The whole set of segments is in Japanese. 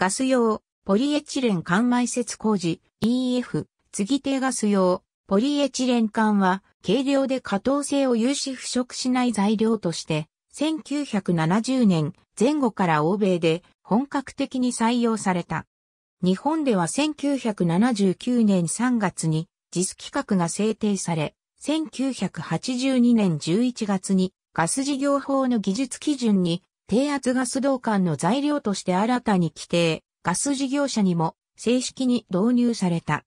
ガス用、ポリエチレン管埋設工事、EF、継手ガス用、ポリエチレン管は、軽量で可動性を有し腐食しない材料として、1970年前後から欧米で本格的に採用された。日本では1979年3月に JIS 規格が制定され、1982年11月にガス事業法の技術基準に低圧ガス導管の材料として新たに規定、ガス事業者にも正式に導入された。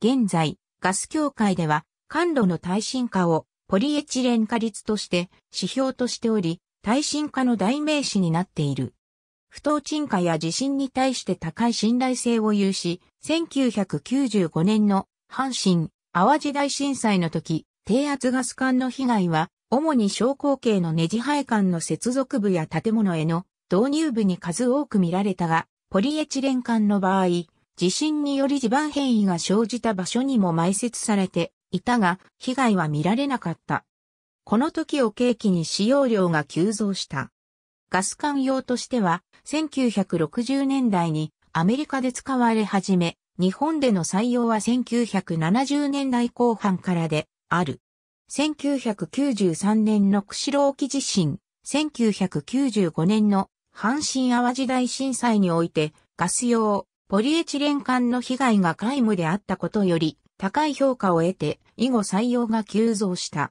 現在、ガス協会では、管路の耐震化をポリエチレン化率として指標としており、耐震化の代名詞になっている。不当沈下や地震に対して高い信頼性を有し、1995年の阪神・淡路大震災の時、低圧ガス管の被害は主に小口径のネジ配管の接続部や建物への導入部に数多く見られたが、ポリエチレン管の場合、地震により地盤変異が生じた場所にも埋設されていたが、被害は見られなかった。この時を契機に使用量が急増した。ガス管用としては、1960年代にアメリカで使われ始め、日本での採用は1970年代後半からである。1993年の釧路沖地震、1995年の阪神淡路大震災においてガス用ポリエチレン管の被害が皆無であったことより高い評価を得て以後採用が急増した。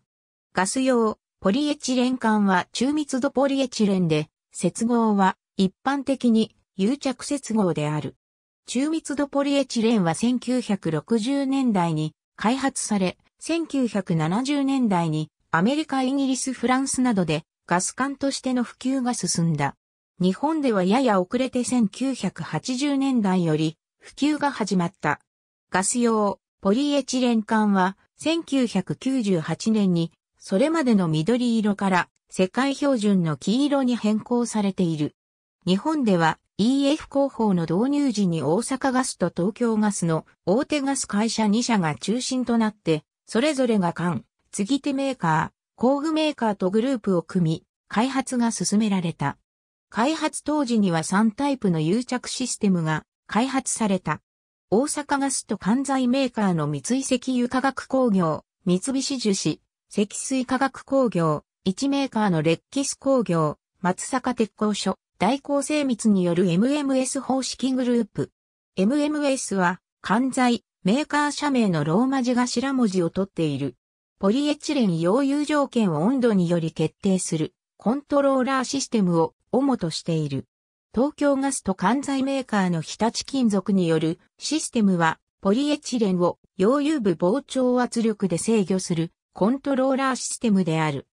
ガス用ポリエチレン管は中密度ポリエチレンで接合は一般的に誘着接合である。中密度ポリエチレンは1960年代に開発され1970年代にアメリカ、イギリス、フランスなどでガス管としての普及が進んだ。日本ではやや遅れて1980年代より普及が始まった。ガス用ポリエチレン管は1998年にそれまでの緑色から世界標準の黄色に変更されている。日本では EF 工法の導入時に大阪ガスと東京ガスの大手ガス会社2社が中心となってそれぞれが缶、継ぎ手メーカー、工具メーカーとグループを組み、開発が進められた。開発当時には3タイプの誘着システムが開発された。大阪ガスと関西メーカーの三井石油化学工業、三菱樹脂、積水化学工業、一メーカーのレッキス工業、松坂鉄工所、大工精密による MMS 方式グループ。MMS は、関西、メーカー社名のローマ字頭文字を取っている。ポリエチレン溶融条件を温度により決定するコントローラーシステムを主としている。東京ガスと関西メーカーの日立金属によるシステムはポリエチレンを溶融部膨張圧力で制御するコントローラーシステムである。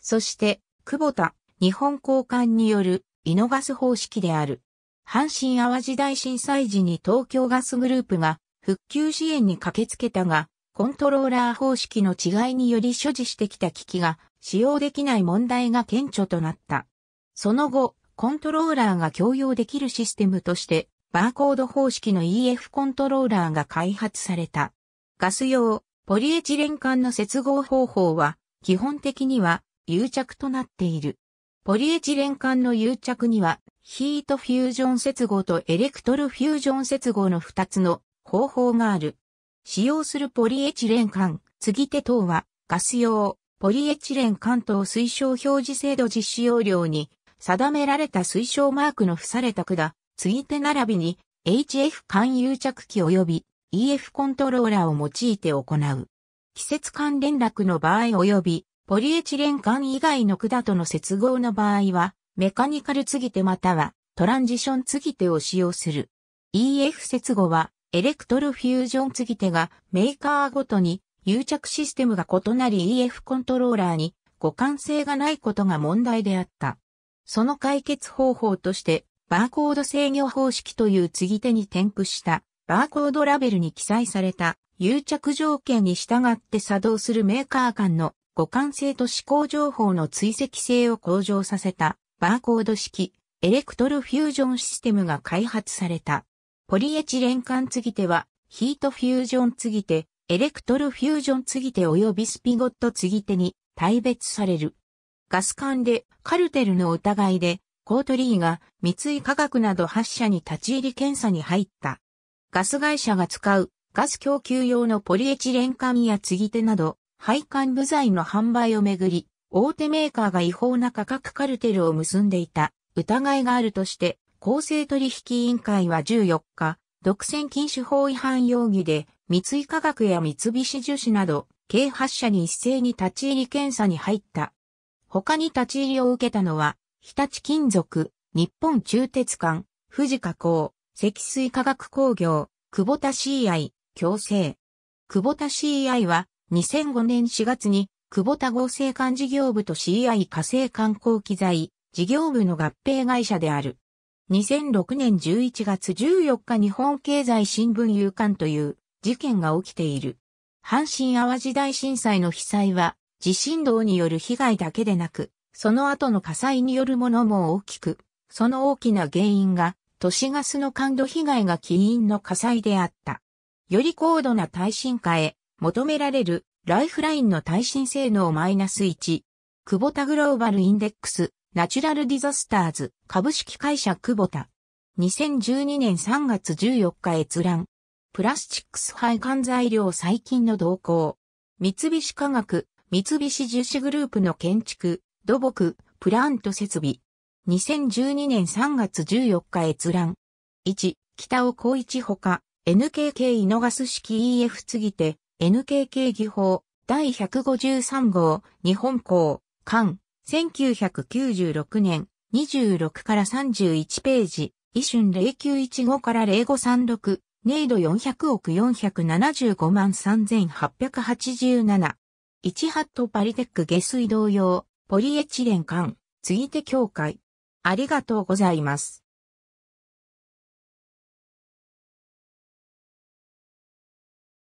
そして、久保田、日本交換によるイノガス方式である。阪神淡路大震災時に東京ガスグループが復旧支援に駆けつけたが、コントローラー方式の違いにより所持してきた機器が使用できない問題が顕著となった。その後、コントローラーが共用できるシステムとして、バーコード方式の EF コントローラーが開発された。ガス用、ポリエチレン管の接合方法は、基本的には誘着となっている。ポリエチレン管の誘着には、ヒートフュージョン接合とエレクトルフュージョン接合の2つの方法がある。使用するポリエチレン管、継ぎ手等はガス用、ポリエチレン管等推奨表示制度実施要領に定められた推奨マークの付された管、継ぎ手並びに HF 管誘着器及び EF コントローラーを用いて行う。季節間連絡の場合及びポリエチレン管以外の管との接合の場合はメカニカル継ぎ手またはトランジション継ぎ手を使用する。EF 接合はエレクトルフュージョン継ぎ手がメーカーごとに誘着システムが異なり EF コントローラーに互換性がないことが問題であった。その解決方法としてバーコード制御方式という継ぎ手に添付したバーコードラベルに記載された誘着条件に従って作動するメーカー間の互換性と指向情報の追跡性を向上させたバーコード式エレクトルフュージョンシステムが開発された。ポリエチレン管継手は、ヒートフュージョン継手、エレクトルフュージョン継手及びスピゴット継手に大別される。ガス管でカルテルの疑いで、コートリーが三井化学など8社に立ち入り検査に入った。ガス会社が使うガス供給用のポリエチレン管や継手など、配管部材の販売をめぐり、大手メーカーが違法な価格カルテルを結んでいた疑いがあるとして、公正取引委員会は14日、独占禁止法違反容疑で、三井化学や三菱樹脂など、計8社に一斉に立ち入り検査に入った。他に立ち入りを受けたのは、日立金属、日本中鉄館、富士加工、積水化学工業、久保田 CI、共生。久保田 CI は、2005年4月に、久保田合成管事業部と CI 火星観光機材、事業部の合併会社である。2006年11月14日日本経済新聞夕刊という事件が起きている。阪神淡路大震災の被災は地震動による被害だけでなく、その後の火災によるものも大きく、その大きな原因が都市ガスの感度被害が起因の火災であった。より高度な耐震化へ求められるライフラインの耐震性能マイナス1。久保田グローバルインデックスナチュラルディザスターズ株式会社久保田。2012年3月14日閲覧。プラスチックス配管材料最近の動向。三菱化学、三菱樹脂グループの建築、土木、プラント設備。2012年3月14日閲覧。1、北尾光一ほか、NKK 井のガス式 EF 継ぎて、NKK 技法、第153号、日本港、館。1996年26から31ページ、一春0915から0536、ネイド400億475万3887。1ハットパリテック下水道用、ポリエチレン管、継手協会。ありがとうございます。